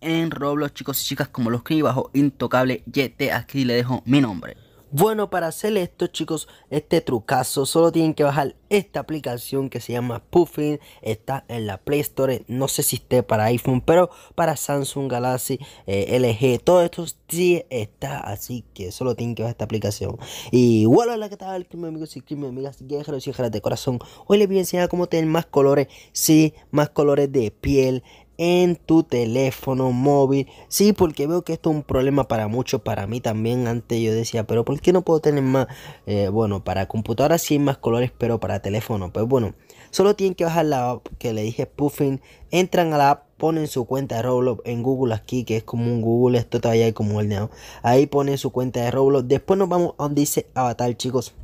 en Roblox, chicos y chicas, como lo escribí bajo Intocable YT. Aquí le dejo mi nombre. Bueno, para hacer esto, chicos, este trucazo, solo tienen que bajar esta aplicación que se llama Puffin. Está en la Play Store. No sé si esté para iPhone, pero para Samsung, Galaxy, eh, LG, todo esto sí está. Así que solo tienen que bajar esta aplicación. Y bueno, hola, ¿qué tal? Que amigos y que amigas, guerreros y guerreras de corazón. Hoy les voy a enseñar cómo tener más colores, sí, más colores de piel en tu teléfono móvil. Sí, porque veo que esto es un problema para muchos, para mí también. Antes yo decía, pero ¿por qué no puedo tener más? Eh, bueno, para computadora sí más colores, pero para teléfono, pues bueno. Solo tienen que bajar la app que le dije Puffing. Entran a la ponen su cuenta de Roblox en Google aquí, que es como un Google, esto todavía hay como el neo. Ahí ponen su cuenta de Roblox. Después nos vamos a donde dice avatar, chicos.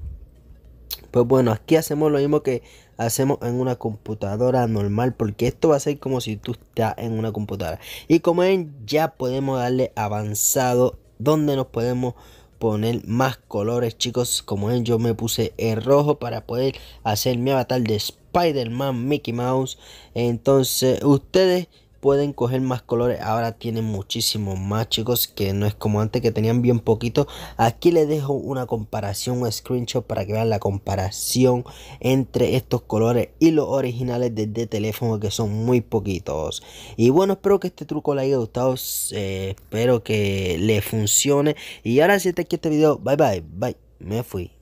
Pues bueno, aquí hacemos lo mismo que hacemos en una computadora normal porque esto va a ser como si tú estás en una computadora. Y como ven, ya podemos darle avanzado donde nos podemos poner más colores chicos como ven yo me puse el rojo para poder hacer mi avatar de Spider-Man Mickey Mouse entonces ustedes pueden coger más colores. Ahora tienen muchísimos más, chicos, que no es como antes que tenían bien poquito. Aquí les dejo una comparación, un screenshot para que vean la comparación entre estos colores y los originales de, teléfono que son muy poquitos. Y bueno, espero que este truco les haya gustado. Eh, espero que le funcione. Y ahora si te aquí este video, bye bye, bye. Me fui.